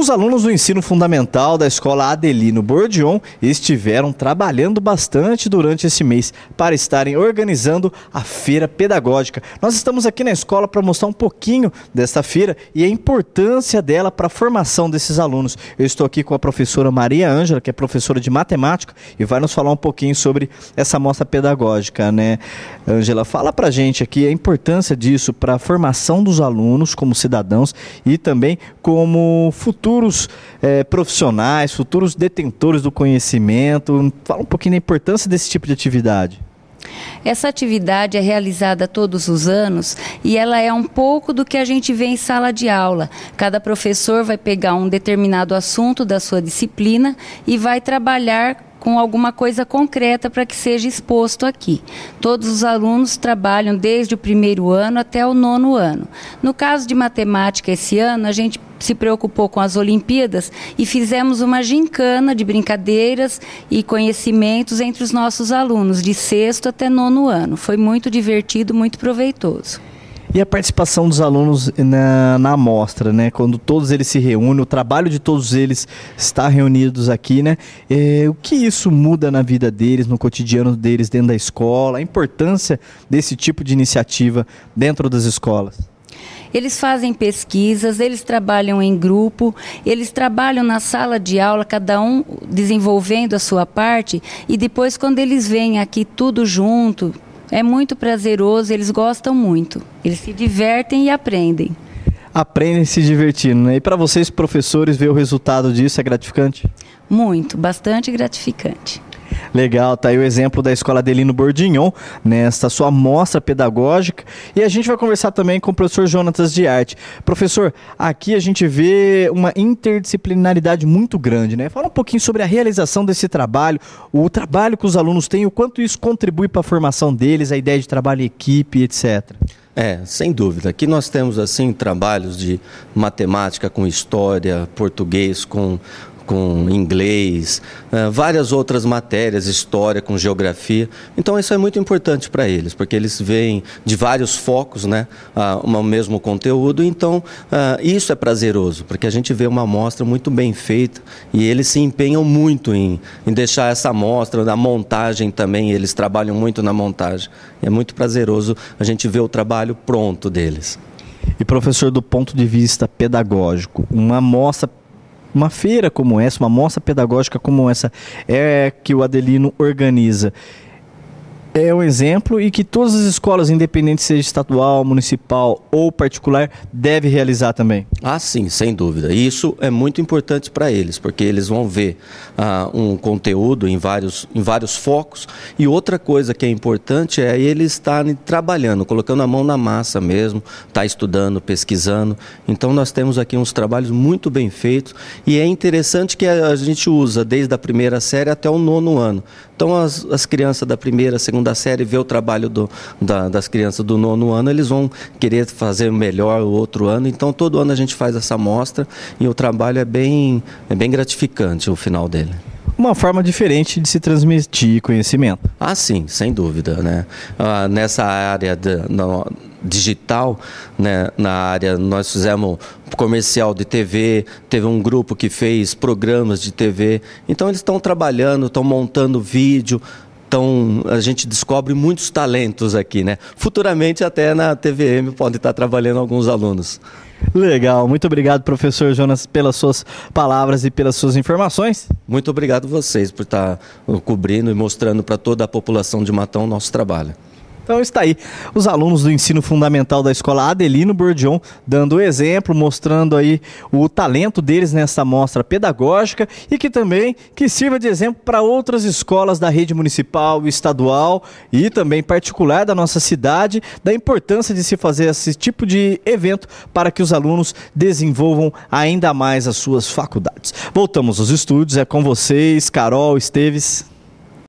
Os alunos do ensino fundamental da escola Adelino Bordion estiveram trabalhando bastante durante esse mês para estarem organizando a feira pedagógica. Nós estamos aqui na escola para mostrar um pouquinho dessa feira e a importância dela para a formação desses alunos. Eu estou aqui com a professora Maria Ângela, que é professora de matemática e vai nos falar um pouquinho sobre essa mostra pedagógica, né? Ângela, fala para a gente aqui a importância disso para a formação dos alunos como cidadãos e também como futuro futuros é, profissionais, futuros detentores do conhecimento? Fala um pouquinho da importância desse tipo de atividade. Essa atividade é realizada todos os anos e ela é um pouco do que a gente vê em sala de aula. Cada professor vai pegar um determinado assunto da sua disciplina e vai trabalhar com alguma coisa concreta para que seja exposto aqui. Todos os alunos trabalham desde o primeiro ano até o nono ano. No caso de matemática, esse ano, a gente se preocupou com as Olimpíadas e fizemos uma gincana de brincadeiras e conhecimentos entre os nossos alunos, de sexto até nono ano. Foi muito divertido, muito proveitoso. E a participação dos alunos na, na amostra, né? Quando todos eles se reúnem, o trabalho de todos eles está reunidos aqui, né? É, o que isso muda na vida deles, no cotidiano deles dentro da escola? A importância desse tipo de iniciativa dentro das escolas? Eles fazem pesquisas, eles trabalham em grupo, eles trabalham na sala de aula, cada um desenvolvendo a sua parte, e depois, quando eles vêm aqui tudo junto, é muito prazeroso, eles gostam muito. Eles se divertem e aprendem. Aprendem se divertindo, né? E para vocês, professores, ver o resultado disso é gratificante? Muito, bastante gratificante. Legal, tá aí o exemplo da escola Adelino Bordignon, nesta sua mostra pedagógica. E a gente vai conversar também com o professor Jonatas de Arte. Professor, aqui a gente vê uma interdisciplinaridade muito grande, né? Fala um pouquinho sobre a realização desse trabalho, o trabalho que os alunos têm, o quanto isso contribui para a formação deles, a ideia de trabalho em equipe, etc. É, sem dúvida. Aqui nós temos assim trabalhos de matemática com história, português com com inglês, eh, várias outras matérias, história com geografia. Então isso é muito importante para eles, porque eles veem de vários focos né, o mesmo conteúdo. Então eh, isso é prazeroso, porque a gente vê uma amostra muito bem feita e eles se empenham muito em, em deixar essa amostra, na montagem também, eles trabalham muito na montagem. É muito prazeroso a gente ver o trabalho pronto deles. E professor, do ponto de vista pedagógico, uma amostra uma feira como essa, uma mostra pedagógica como essa é que o Adelino organiza é um exemplo e que todas as escolas, independente seja estadual, municipal ou particular, deve realizar também. Ah, sim, sem dúvida. E isso é muito importante para eles, porque eles vão ver ah, um conteúdo em vários, em vários focos. E outra coisa que é importante é eles estarem trabalhando, colocando a mão na massa mesmo, estar tá estudando, pesquisando. Então nós temos aqui uns trabalhos muito bem feitos e é interessante que a gente usa desde a primeira série até o nono ano. Então as, as crianças da primeira, segunda segunda série, ver o trabalho do, da, das crianças do nono ano, eles vão querer fazer melhor o outro ano. Então, todo ano a gente faz essa amostra e o trabalho é bem, é bem gratificante o final dele uma forma diferente de se transmitir conhecimento. Ah, sim, sem dúvida, né? Ah, nessa área de, no, digital, né? Na área nós fizemos comercial de TV, teve um grupo que fez programas de TV. Então eles estão trabalhando, estão montando vídeo, então, a gente descobre muitos talentos aqui, né? Futuramente, até na TVM, pode estar trabalhando alguns alunos. Legal, muito obrigado, professor Jonas, pelas suas palavras e pelas suas informações. Muito obrigado vocês por estar cobrindo e mostrando para toda a população de Matão o nosso trabalho. Então está aí os alunos do ensino fundamental da escola Adelino Bourdion dando exemplo, mostrando aí o talento deles nessa mostra pedagógica e que também que sirva de exemplo para outras escolas da rede municipal, estadual e também particular da nossa cidade, da importância de se fazer esse tipo de evento para que os alunos desenvolvam ainda mais as suas faculdades. Voltamos aos estúdios, é com vocês, Carol Esteves.